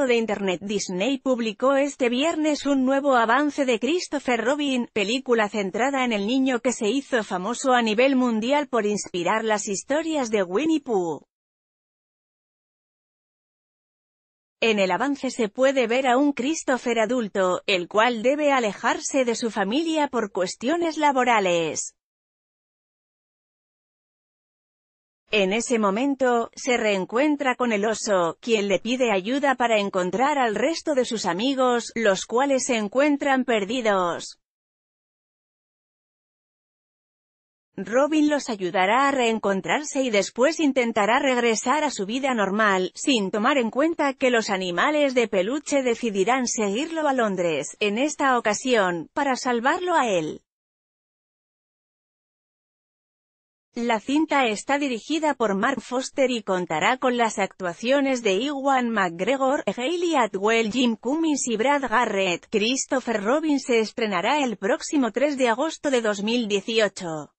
de Internet Disney publicó este viernes un nuevo avance de Christopher Robin, película centrada en el niño que se hizo famoso a nivel mundial por inspirar las historias de Winnie Pooh. En el avance se puede ver a un Christopher adulto, el cual debe alejarse de su familia por cuestiones laborales. En ese momento, se reencuentra con el oso, quien le pide ayuda para encontrar al resto de sus amigos, los cuales se encuentran perdidos. Robin los ayudará a reencontrarse y después intentará regresar a su vida normal, sin tomar en cuenta que los animales de peluche decidirán seguirlo a Londres, en esta ocasión, para salvarlo a él. La cinta está dirigida por Mark Foster y contará con las actuaciones de Iwan McGregor, Hayley Atwell, Jim Cummings y Brad Garrett. Christopher Robin se estrenará el próximo 3 de agosto de 2018.